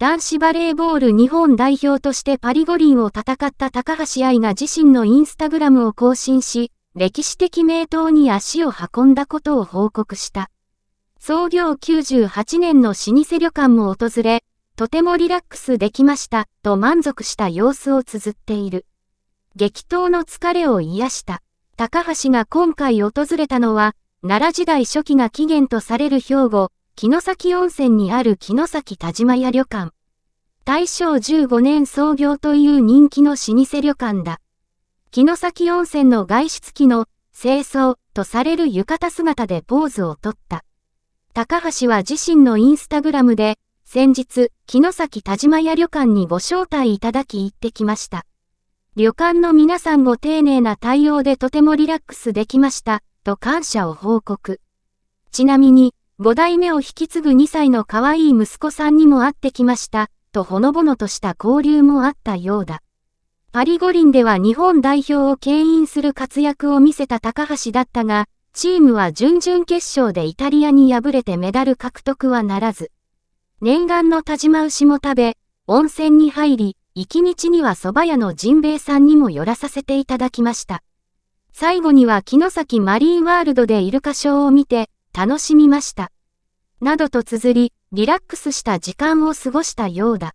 男子バレーボール日本代表としてパリ五輪を戦った高橋愛が自身のインスタグラムを更新し、歴史的名刀に足を運んだことを報告した。創業98年の老舗旅館も訪れ、とてもリラックスできました、と満足した様子を綴っている。激闘の疲れを癒した。高橋が今回訪れたのは、奈良時代初期が起源とされる兵庫、城崎温泉にある城崎田島屋旅館。大正15年創業という人気の老舗旅館だ。城崎温泉の外出機の清掃とされる浴衣姿でポーズをとった。高橋は自身のインスタグラムで、先日、城崎田島屋旅館にご招待いただき行ってきました。旅館の皆さんご丁寧な対応でとてもリラックスできました、と感謝を報告。ちなみに、5代目を引き継ぐ2歳の可愛い息子さんにも会ってきました、とほのぼのとした交流もあったようだ。パリ五輪では日本代表を牽引する活躍を見せた高橋だったが、チームは準々決勝でイタリアに敗れてメダル獲得はならず。念願の田島牛も食べ、温泉に入り、行き道には蕎麦屋のジンベエさんにも寄らさせていただきました。最後には木の先マリンワールドでイルカショーを見て、楽しみました。などと綴り、リラックスした時間を過ごしたようだ。